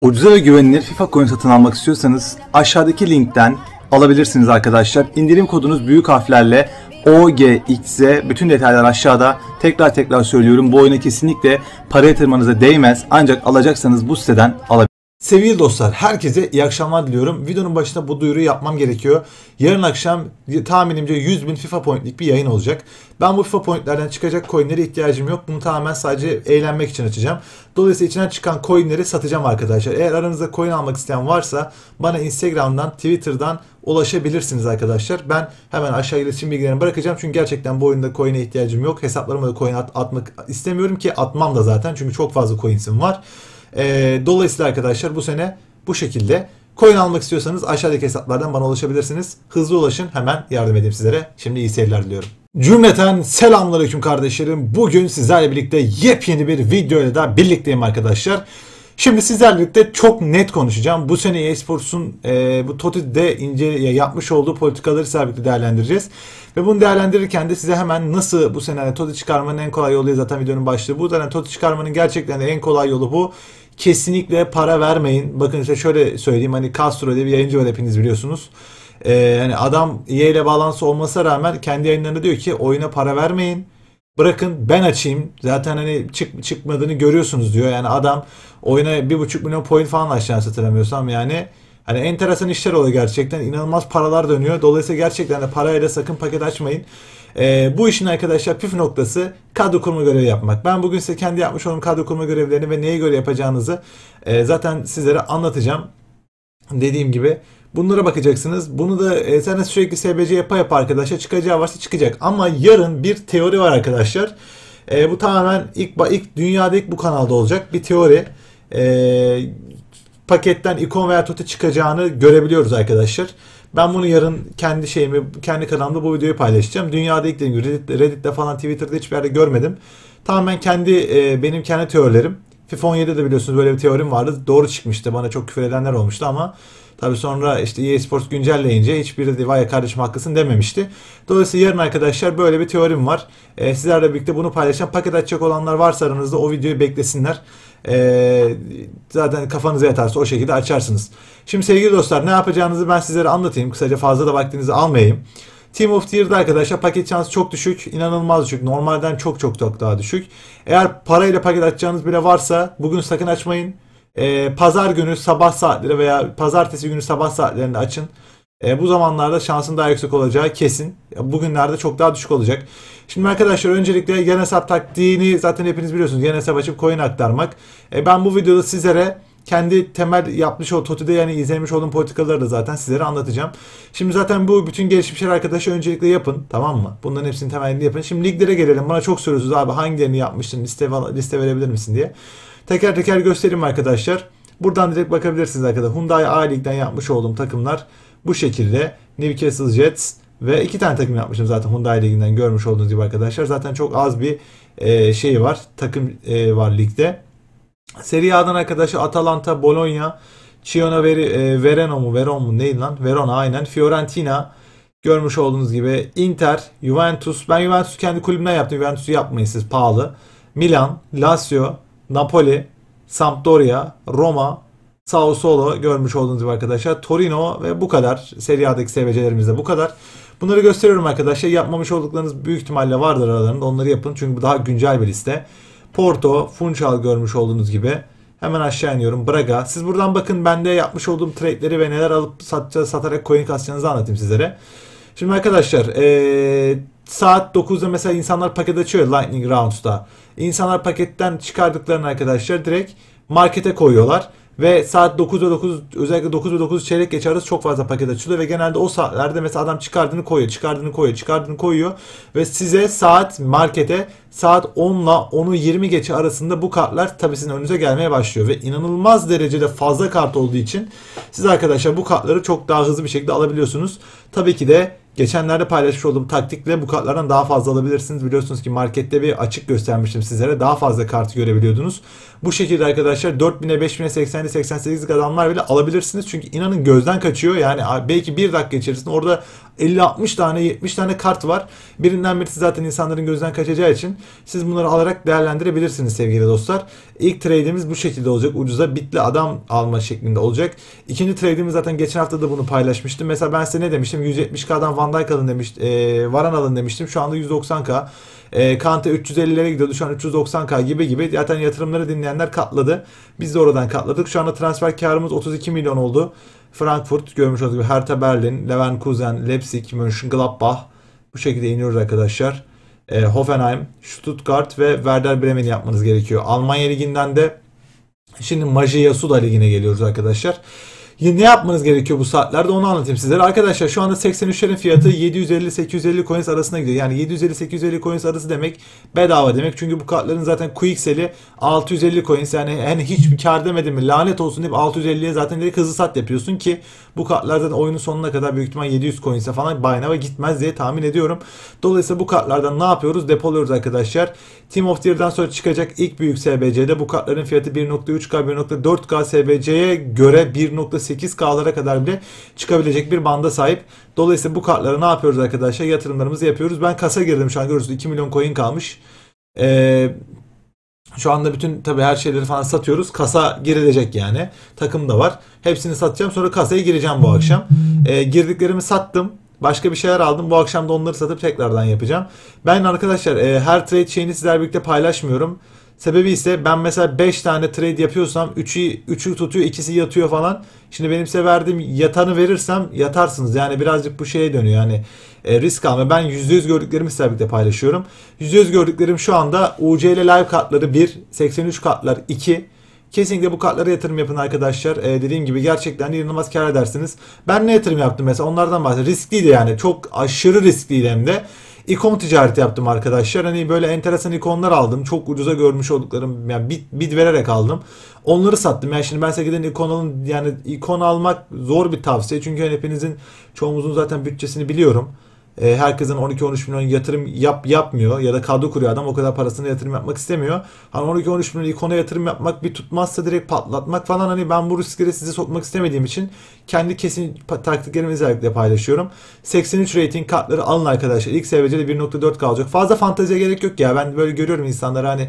Ucuza ve güvenilir FIFA coin satın almak istiyorsanız aşağıdaki linkten alabilirsiniz arkadaşlar. İndirim kodunuz büyük harflerle OGXZ bütün detaylar aşağıda. Tekrar tekrar söylüyorum bu oyuna kesinlikle para yatırmanıza değmez ancak alacaksanız bu siteden alabilirsiniz. Sevgili dostlar herkese iyi akşamlar diliyorum. Videonun başında bu duyuru yapmam gerekiyor. Yarın akşam tahminimce 100 bin FIFA Point'lik bir yayın olacak. Ben bu FIFA Point'lerden çıkacak coinlere ihtiyacım yok. Bunu tamamen sadece eğlenmek için açacağım. Dolayısıyla içinden çıkan coinleri satacağım arkadaşlar. Eğer aranızda coin almak isteyen varsa bana Instagram'dan, Twitter'dan ulaşabilirsiniz arkadaşlar. Ben hemen aşağı iletişim bilgilerini bırakacağım. Çünkü gerçekten bu oyunda coin'e ihtiyacım yok. Hesaplarıma da coin at atmak istemiyorum ki atmam da zaten. Çünkü çok fazla coin'sim var. E, dolayısıyla arkadaşlar bu sene bu şekilde coin almak istiyorsanız aşağıdaki hesaplardan bana ulaşabilirsiniz. Hızlı ulaşın hemen yardım edeyim sizlere. Şimdi iyi seyirler diliyorum. Cümleten selamlar selamünaleyküm kardeşlerim. Bugün sizlerle birlikte yepyeni bir video ile birlikteyim arkadaşlar. Şimdi sizlerle birlikte çok net konuşacağım. Bu sene eSports'un e, bu de ince yapmış olduğu politikaları sabitle değerlendireceğiz. Ve bunu değerlendirirken de size hemen nasıl bu sene hani toti çıkarmanın en kolay yolu zaten videonun başlığı. Bu sene toti çıkarmanın gerçekten de en kolay yolu bu kesinlikle para vermeyin. Bakın işte şöyle söyleyeyim hani Castro diye bir yayıncı var hepiniz biliyorsunuz. Ee, hani adam EA ile bağlantısı olmasına rağmen kendi yayınlarında diyor ki oyuna para vermeyin. Bırakın ben açayım. Zaten hani çık, çıkmadığını görüyorsunuz diyor. Yani adam oyuna bir buçuk milyon point falan açtı hatırlamıyorsam yani. Hani enteresan işler oluyor gerçekten. inanılmaz paralar dönüyor. Dolayısıyla gerçekten de parayla sakın paket açmayın. Ee, bu işin arkadaşlar püf noktası kadro kurma görevi yapmak. Ben bugün size kendi yapmış olduğum kadro kurma görevlerini ve neye göre yapacağınızı e, zaten sizlere anlatacağım. Dediğim gibi Bunlara bakacaksınız. Bunu da e, sen sürekli SBC yapa yapa arkadaşlar çıkacağı varsa çıkacak. Ama yarın bir teori var arkadaşlar. E, bu tamamen ilk, ilk dünyada ilk bu kanalda olacak bir teori. E, paketten ikon veya tote çıkacağını görebiliyoruz arkadaşlar. Ben bunu yarın kendi şeyimi, kendi kanalımda bu videoyu paylaşacağım. Dünyada ilk dediğim gibi Reddit'te falan Twitter'da hiçbir yerde görmedim. Tamamen kendi, e, benim kendi teorilerim. FIFA 17'de de biliyorsunuz böyle bir teorim vardı. Doğru çıkmıştı. Bana çok küfür edenler olmuştu ama tabi sonra işte EA Sports güncelleyince hiçbiri de vay kardeşim haklısın dememişti. Dolayısıyla yarın arkadaşlar böyle bir teorim var. Ee, sizlerle birlikte bunu paylaşan paket açacak olanlar varsa aranızda o videoyu beklesinler. Ee, zaten kafanıza yatarsa o şekilde açarsınız. Şimdi sevgili dostlar ne yapacağınızı ben sizlere anlatayım. Kısaca fazla da vaktinizi almayayım. Team of the Year'da arkadaşlar paket şansı çok düşük. inanılmaz düşük. Normalden çok çok çok daha düşük. Eğer parayla paket açacağınız bile varsa bugün sakın açmayın. Ee, pazar günü sabah saatleri veya pazartesi günü sabah saatlerinde açın. E, bu zamanlarda şansın daha yüksek olacağı kesin. Bugünlerde çok daha düşük olacak. Şimdi arkadaşlar öncelikle yan hesap taktiğini zaten hepiniz biliyorsunuz. Yan hesap açıp coin aktarmak. E, ben bu videoda sizlere kendi temel yapmış o TOTÜ'de yani izlemiş olduğum politikaları da zaten sizlere anlatacağım. Şimdi zaten bu bütün gelişmişler arkadaşı öncelikle yapın tamam mı? Bunların hepsini temelini yapın. Şimdi liglere gelelim. Bana çok soruyorsunuz abi hangilerini yapmıştın liste, liste verebilir misin diye. Teker teker göstereyim arkadaşlar. Buradan direkt bakabilirsiniz arkadaşlar. Hyundai A Lig'den yapmış olduğum takımlar bu şekilde. Newcastle Jets ve iki tane takım yapmışım zaten Hyundai Ligi'nden görmüş olduğunuz gibi arkadaşlar. Zaten çok az bir e, şey var. Takım e, var ligde. Serie A'dan arkadaşı Atalanta, Bologna, Chiona Ver e, Vereno mu Veron mu neydi lan? Verona aynen. Fiorentina görmüş olduğunuz gibi Inter, Juventus. Ben Juventus kendi kulübüne yaptım. Juventus'u yapmayın siz pahalı. Milan, Lazio, Napoli, Sampdoria, Roma, Sao Solo görmüş olduğunuz gibi arkadaşlar. Torino ve bu kadar. Serie A'daki sevecelerimiz de bu kadar. Bunları gösteriyorum arkadaşlar. Yapmamış olduklarınız büyük ihtimalle vardır aralarında. Onları yapın. Çünkü bu daha güncel bir liste. Porto, Funchal görmüş olduğunuz gibi. Hemen aşağı iniyorum. Braga. Siz buradan bakın ben de yapmış olduğum trade'leri ve neler alıp satacağız, satarak coin kasacağınızı anlatayım sizlere. Şimdi arkadaşlar ee, saat 9'da mesela insanlar paket açıyor Lightning Rounds'da. İnsanlar paketten çıkardıklarını arkadaşlar direkt markete koyuyorlar. Ve saat 9 ve 9 özellikle 9 ve 9 çeyrek geç arası çok fazla paket açılıyor ve genelde o saatlerde mesela adam çıkardığını koyuyor, çıkardığını koyuyor, çıkardığını koyuyor ve size saat markete saat 10 ile 10'u 20 geçe arasında bu kartlar tabi sizin önünüze gelmeye başlıyor ve inanılmaz derecede fazla kart olduğu için siz arkadaşlar bu kartları çok daha hızlı bir şekilde alabiliyorsunuz. Tabii ki de Geçenlerde paylaşmış olduğum taktikle bu kartlardan daha fazla alabilirsiniz. Biliyorsunuz ki markette bir açık göstermiştim sizlere. Daha fazla kartı görebiliyordunuz. Bu şekilde arkadaşlar 4000'e 5000'e 80'e 88 adamlar bile alabilirsiniz. Çünkü inanın gözden kaçıyor. Yani belki bir dakika içerisinde orada 50-60 tane 70 tane kart var. Birinden birisi zaten insanların gözden kaçacağı için siz bunları alarak değerlendirebilirsiniz sevgili dostlar. İlk trade'imiz bu şekilde olacak. Ucuza bitli adam alma şeklinde olacak. İkinci trade'imiz zaten geçen hafta da bunu paylaşmıştım. Mesela ben size ne demiştim? 170k'dan Van Van Dijk alın demiş, e, Varan alın demiştim. Şu anda 190k. E, Kante 350'lere gidiyordu. Şu an 390k gibi gibi. Zaten yatırımları dinleyenler katladı. Biz de oradan katladık. Şu anda transfer karımız 32 milyon oldu. Frankfurt görmüş olduğunuz gibi Hertha Berlin, Leverkusen, Leipzig, Mönchengladbach bu şekilde iniyoruz arkadaşlar. E, Hoffenheim, Stuttgart ve Werder Bremen yapmanız gerekiyor. Almanya liginden de şimdi Maji Yasuda ligine geliyoruz arkadaşlar. Ne yapmanız gerekiyor bu saatlerde onu anlatayım sizlere. Arkadaşlar şu anda 83'lerin fiyatı 750-850 coins arasına gidiyor. Yani 750-850 coins arası demek bedava demek. Çünkü bu kartların zaten Quicksell'i 650 coins yani hani hiç kar demedim mi lanet olsun deyip 650'ye zaten direkt hızlı sat yapıyorsun ki bu kartlar zaten oyunun sonuna kadar büyük ihtimal 700 coins'e falan Baynava gitmez diye tahmin ediyorum. Dolayısıyla bu kartlardan ne yapıyoruz? Depoluyoruz arkadaşlar. Team of the Year'dan sonra çıkacak ilk büyük SBC'de bu kartların fiyatı 1.3K, 1.4K SBC'ye göre 1.8K'lara kadar bile çıkabilecek bir banda sahip. Dolayısıyla bu kartlara ne yapıyoruz arkadaşlar? Yatırımlarımızı yapıyoruz. Ben kasa girdim şu an görüyorsunuz 2 milyon coin kalmış. Ee, şu anda bütün tabii her şeyleri falan satıyoruz. Kasa girilecek yani. Takım da var. Hepsini satacağım. Sonra kasaya gireceğim bu akşam. E, girdiklerimi sattım. Başka bir şeyler aldım. Bu akşam da onları satıp tekrardan yapacağım. Ben arkadaşlar e, her trade şeyini sizlerle birlikte paylaşmıyorum. Sebebi ise ben mesela 5 tane trade yapıyorsam 3'ü 3'ü tutuyor, ikisi yatıyor falan. Şimdi benim size verdiğim yatanı verirsem yatarsınız. Yani birazcık bu şeye dönüyor. Yani e, risk alma. Ben %100 gördüklerimi sizlerle birlikte paylaşıyorum. %100 gördüklerim şu anda UC ile live kartları 1, 83 kartlar 2, Kesinlikle bu kartlara yatırım yapın arkadaşlar. Ee, dediğim gibi gerçekten inanılmaz kar edersiniz. Ben ne yatırım yaptım mesela onlardan bahsedeyim. Riskliydi yani çok aşırı riskliydi hem de ikon ticareti yaptım arkadaşlar. Hani böyle enteresan ikonlar aldım. Çok ucuza görmüş olduklarım yani bid, bid vererek aldım. Onları sattım. Yani şimdi ben size giden ikon alın yani ikon almak zor bir tavsiye. Çünkü hani hepinizin çoğumuzun zaten bütçesini biliyorum e, herkesin 12-13 milyon yatırım yap yapmıyor ya da kadro kuruyor adam o kadar parasını yatırım yapmak istemiyor. Hani 12-13 milyon ikona yatırım yapmak bir tutmazsa direkt patlatmak falan hani ben bu riskleri size sokmak istemediğim için kendi kesin taktiklerimi özellikle paylaşıyorum. 83 rating kartları alın arkadaşlar. İlk seviyede 1.4 kalacak. Fazla fanteziye gerek yok ya. Ben böyle görüyorum insanlar hani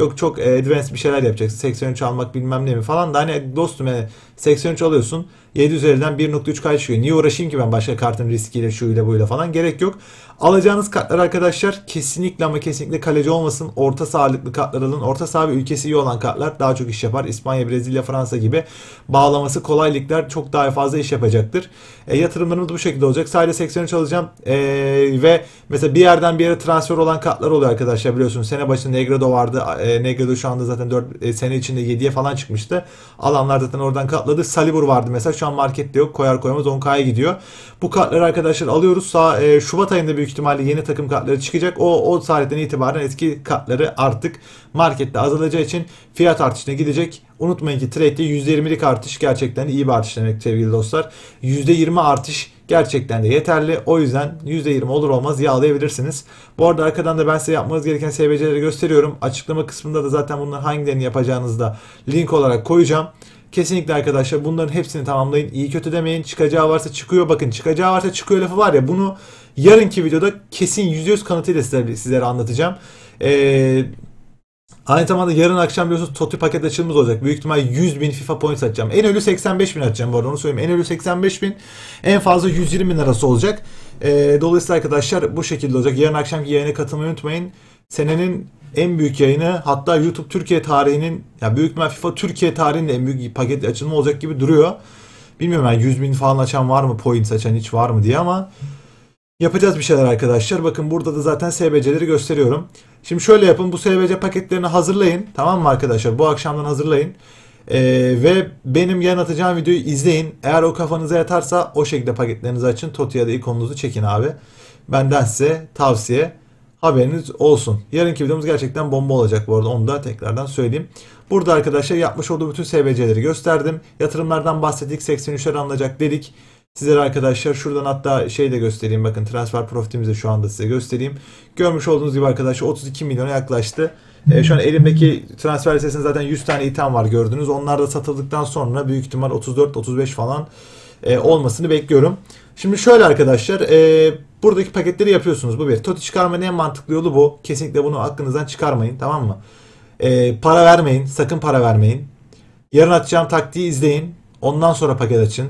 Yok çok e, advanced bir şeyler yapacaksın. 83 almak bilmem ne mi falan da hani dostum yani e, 83 alıyorsun. 7 üzerinden 1.3 kaç Niye uğraşayım ki ben başka kartın riskiyle şuyla buyla falan gerek yok. Alacağınız kartlar arkadaşlar kesinlikle ama kesinlikle kaleci olmasın. Orta sahalıklı kartlar alın. Orta saha ve ülkesi iyi olan kartlar daha çok iş yapar. İspanya, Brezilya, Fransa gibi bağlaması kolaylıklar çok daha fazla iş yapacaktır. E, yatırımlarımız bu şekilde olacak. Sadece 83 alacağım e, ve mesela bir yerden bir yere transfer olan kartlar oluyor arkadaşlar biliyorsunuz. Sene başında Negredo vardı. E, Negredo şu anda zaten 4 e, sene içinde 7'ye falan çıkmıştı. Alanlar zaten oradan katladı. Salibur vardı mesela şu an markette yok. Koyar koymaz 10K'ya gidiyor. Bu kartları arkadaşlar alıyoruz. Sağ, e, Şubat ayında büyük ihtimalle yeni takım kartları çıkacak. O o tarihten itibaren eski kartları artık markette azalacağı için fiyat artışına gidecek. Unutmayın ki trade'de %20'lik artış gerçekten iyi bir artış demek sevgili dostlar. %20 artış gerçekten de yeterli. O yüzden %20 olur olmaz yağlayabilirsiniz. Bu arada arkadan da ben size yapmanız gereken SBC'leri gösteriyorum. Açıklama kısmında da zaten bunların hangilerini yapacağınızı da link olarak koyacağım. Kesinlikle arkadaşlar bunların hepsini tamamlayın. İyi kötü demeyin. Çıkacağı varsa çıkıyor. Bakın çıkacağı varsa çıkıyor lafı var ya bunu yarınki videoda kesin %100 kanıtıyla sizlere, sizlere anlatacağım. Eee Aynı zamanda yarın akşam biliyorsunuz Toti paket açılımımız olacak. Büyük ihtimal 100 bin FIFA point atacağım. En ölü 85 bin atacağım bu arada onu söyleyeyim. En ölü 85 bin en fazla 120 bin arası olacak. E, dolayısıyla arkadaşlar bu şekilde olacak. Yarın akşamki yayına katılmayı unutmayın senenin en büyük yayını hatta YouTube Türkiye tarihinin ya büyük ihtimal FIFA Türkiye tarihinin en büyük paket açılımı olacak gibi duruyor. Bilmiyorum yani 100 bin falan açan var mı? Points açan hiç var mı diye ama yapacağız bir şeyler arkadaşlar. Bakın burada da zaten SBC'leri gösteriyorum. Şimdi şöyle yapın bu SBC paketlerini hazırlayın. Tamam mı arkadaşlar? Bu akşamdan hazırlayın. Ee, ve benim yarın atacağım videoyu izleyin. Eğer o kafanıza yatarsa o şekilde paketlerinizi açın. Toti'ye da ikonunuzu çekin abi. Benden size tavsiye. Haberiniz olsun. Yarınki videomuz gerçekten bomba olacak bu arada onu da tekrardan söyleyeyim. Burada arkadaşlar yapmış olduğu bütün SBC'leri gösterdim. Yatırımlardan bahsettik. 83'ler anılacak dedik. Sizlere arkadaşlar şuradan hatta şey de göstereyim. Bakın transfer profitimizi şu anda size göstereyim. Görmüş olduğunuz gibi arkadaşlar 32 milyona yaklaştı. E, şu an elimdeki transfer listesinde zaten 100 tane item var gördünüz. Onlar da satıldıktan sonra büyük ihtimal 34-35 falan e, olmasını bekliyorum. Şimdi şöyle arkadaşlar. E, Buradaki paketleri yapıyorsunuz. Bu bir. TOTI çıkarmanın en mantıklı yolu bu. Kesinlikle bunu aklınızdan çıkarmayın. Tamam mı? Ee, para vermeyin. Sakın para vermeyin. Yarın atacağım taktiği izleyin. Ondan sonra paket açın.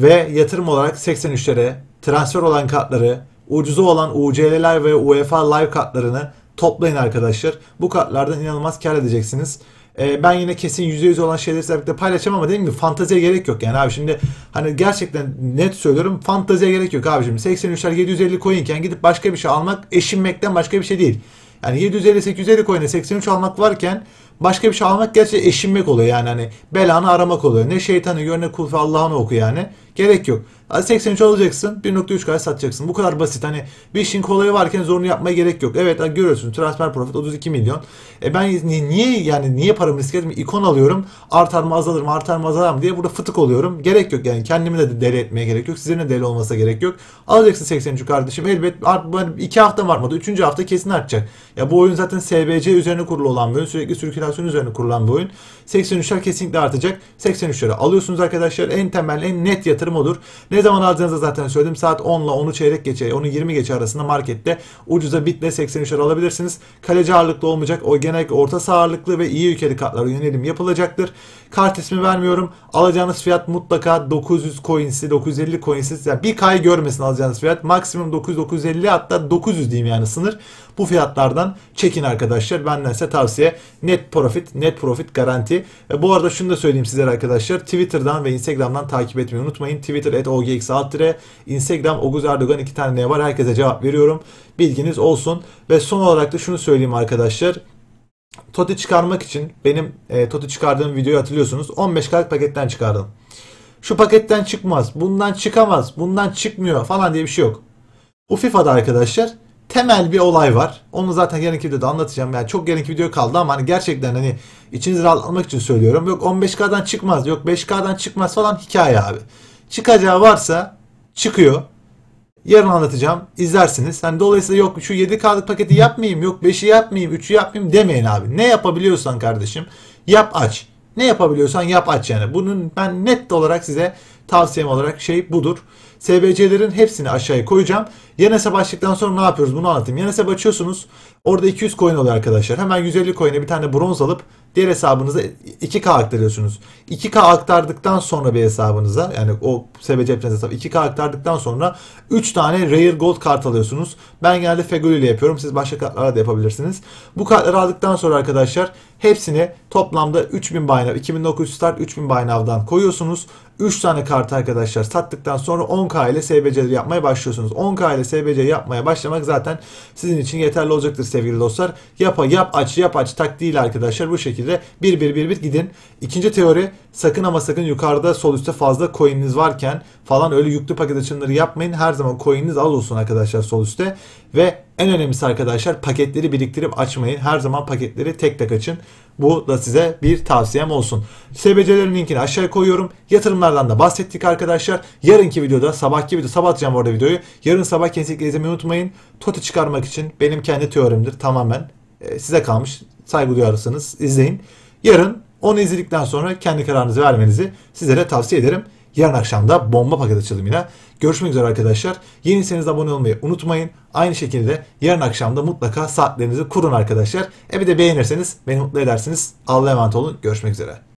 Ve yatırım olarak 83'lere transfer olan kartları, ucuzu olan UCL'ler ve UEFA Live kartlarını toplayın arkadaşlar. Bu kartlardan inanılmaz kar edeceksiniz. E, ben yine kesin %100 olan şeyleri sizlerle paylaşacağım ama dediğim gibi fanteziye gerek yok yani abi şimdi hani gerçekten net söylüyorum fanteziye gerek yok abi şimdi 83'ler 750 coinken gidip başka bir şey almak eşinmekten başka bir şey değil. Yani 750 850 coin'e 83 almak varken Başka bir şey almak gerçi eşinmek oluyor yani hani belanı aramak oluyor. Ne şeytanı gör ne kulfe Allah'ını oku yani. Gerek yok. 83 olacaksın 1.3 kadar satacaksın. Bu kadar basit. Hani bir işin kolayı varken zorunu yapmaya gerek yok. Evet hani görüyorsun transfer profit 32 milyon. E ben niye yani niye paramı riske ettim? İkon alıyorum. Artar mı azalır mı artar mı azalır mı diye burada fıtık oluyorum. Gerek yok yani kendimi de deli etmeye gerek yok. Sizin de deli olmasa gerek yok. Alacaksın 83 kardeşim. Elbet art, 2 hafta mı artmadı. 3. hafta kesin artacak. Ya bu oyun zaten SBC üzerine kurulu olan bir oyun. Sürekli sürüklen enflasyon üzerine kurulan bir oyun. 83'ler kesinlikle artacak. 83'leri alıyorsunuz arkadaşlar. En temel, en net yatırım olur. Ne zaman alacağınızı zaten söyledim. Saat 10 ile 10'u çeyrek geçe, 10'u 20 geçe arasında markette ucuza bitle 83'ler alabilirsiniz. Kaleci ağırlıklı olmayacak. O genel orta saha ağırlıklı ve iyi ülkeli kartlara yönelim yapılacaktır. Kart ismi vermiyorum. Alacağınız fiyat mutlaka 900 coins'i, 950 coins'i. Yani bir kay görmesin alacağınız fiyat. Maksimum 900-950 hatta 900 diyeyim yani sınır. Bu fiyatlardan çekin arkadaşlar. Benden size tavsiye net profit, net profit garanti. E, bu arada şunu da söyleyeyim sizlere arkadaşlar. Twitter'dan ve Instagram'dan takip etmeyi unutmayın. Twitter et OGX Altire, Instagram Oguz Erdoğan iki tane ne var. Herkese cevap veriyorum. Bilginiz olsun. Ve son olarak da şunu söyleyeyim arkadaşlar. Toti çıkarmak için benim e, Toti çıkardığım videoyu hatırlıyorsunuz. 15 kart paketten çıkardım. Şu paketten çıkmaz, bundan çıkamaz, bundan çıkmıyor falan diye bir şey yok. Bu FIFA'da arkadaşlar temel bir olay var. Onu zaten yarınki videoda anlatacağım. Yani çok yarınki video kaldı ama hani gerçekten hani içinizi rahatlatmak için söylüyorum. Yok 15K'dan çıkmaz, yok 5K'dan çıkmaz falan hikaye abi. Çıkacağı varsa çıkıyor. Yarın anlatacağım. İzlersiniz. Hani dolayısıyla yok şu 7K'lık paketi yapmayayım, yok 5'i yapmayayım, 3'ü yapmayayım demeyin abi. Ne yapabiliyorsan kardeşim yap aç. Ne yapabiliyorsan yap aç yani. Bunun ben net olarak size tavsiyem olarak şey budur. SBC'lerin hepsini aşağıya koyacağım. Yanes'e başlıktan sonra ne yapıyoruz bunu anlatayım. Yanes'e açıyorsunuz. Orada 200 coin oluyor arkadaşlar. Hemen 150 coin'e bir tane bronz alıp diğer hesabınıza 2K aktarıyorsunuz. 2K aktardıktan sonra bir hesabınıza yani o SBC hesabı 2K aktardıktan sonra 3 tane Rare Gold kart alıyorsunuz. Ben genelde Fegoli ile yapıyorum. Siz başka kartlarla da yapabilirsiniz. Bu kartları aldıktan sonra arkadaşlar hepsini toplamda 3000 Buy 2900 start 3000 Buy koyuyorsunuz. 3 tane kartı arkadaşlar sattıktan sonra 10K ile SBC'leri yapmaya başlıyorsunuz. 10K ile vesaire SBC yapmaya başlamak zaten sizin için yeterli olacaktır sevgili dostlar. Yapa yap aç yap aç tak değil arkadaşlar bu şekilde bir bir bir bir gidin. İkinci teori sakın ama sakın yukarıda sol üstte fazla coin'iniz varken falan öyle yüklü paket açımları yapmayın. Her zaman coin'iniz az olsun arkadaşlar sol üstte ve en önemlisi arkadaşlar paketleri biriktirip açmayın. Her zaman paketleri tek tek açın. Bu da size bir tavsiyem olsun. SBC'lerin linkini aşağıya koyuyorum. Yatırımlardan da bahsettik arkadaşlar. Yarınki videoda sabahki video sabah atacağım orada videoyu. Yarın sabah kesinlikle izlemeyi unutmayın. Tote çıkarmak için benim kendi teorimdir tamamen. E, size kalmış. Saygı duyarsanız izleyin. Yarın onu izledikten sonra kendi kararınızı vermenizi sizlere tavsiye ederim. Yarın akşam da bomba paket açılımıyla Görüşmek üzere arkadaşlar. Yeniyseniz abone olmayı unutmayın. Aynı şekilde yarın akşam da mutlaka saatlerinizi kurun arkadaşlar. E bir de beğenirseniz beni mutlu edersiniz. Allah'a emanet olun. Görüşmek üzere.